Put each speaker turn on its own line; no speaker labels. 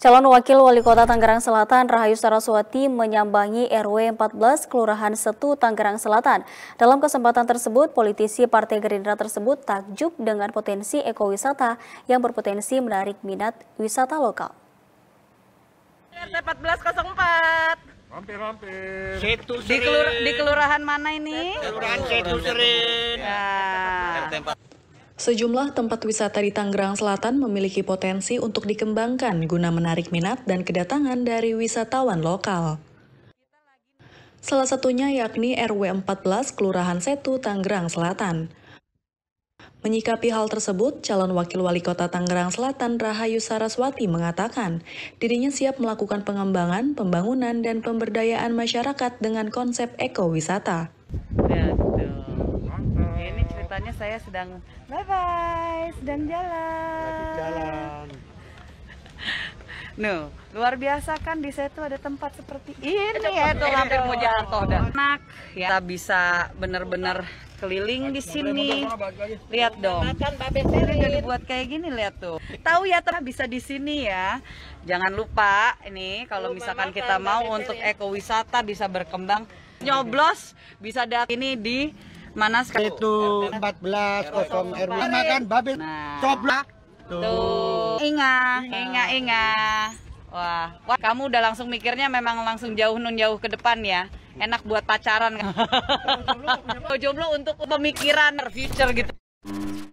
Calon Wakil Wali Kota Tangerang Selatan Rahayu Saraswati menyambangi RW 14 Kelurahan Setu Tangerang Selatan. Dalam kesempatan tersebut, politisi Partai Gerindra tersebut takjub dengan potensi ekowisata yang berpotensi menarik minat wisata lokal. RT
1404. Mampir, mampir. Setu Serin. Di, kelurahan
mana ini?
Kelurahan Setu Serin. Ya.
Sejumlah tempat wisata di Tangerang Selatan memiliki potensi untuk dikembangkan guna menarik minat dan kedatangan dari wisatawan lokal. Salah satunya yakni RW 14 Kelurahan Setu, Tangerang Selatan. Menyikapi hal tersebut, calon wakil wali kota Tangerang Selatan Rahayu Saraswati mengatakan dirinya siap melakukan pengembangan, pembangunan, dan pemberdayaan masyarakat dengan konsep ekowisata
keadaannya saya sedang bye bye sedang jalan Lagi jalan No, luar biasa kan di situ ada tempat seperti ini ya tuh hampir mau gitu. jalan toh dan enak ya. Kita bisa benar-benar keliling di sini. Lihat dong. Ini udah dibuat kayak gini lihat tuh. Tahu ya teman bisa di sini ya. Jangan lupa ini kalau misalkan kita mau untuk ekowisata bisa berkembang nyoblos bisa datang ini di Mana sekarang? Itu 14 kosong RW. Makan babi. Nah. Coblak. Tuh. ingat Inga, inga, inga. Wah. Wah, kamu udah langsung mikirnya memang langsung jauh nun jauh ke depan ya. Enak buat pacaran kan? jomblo untuk pemikiran future gitu.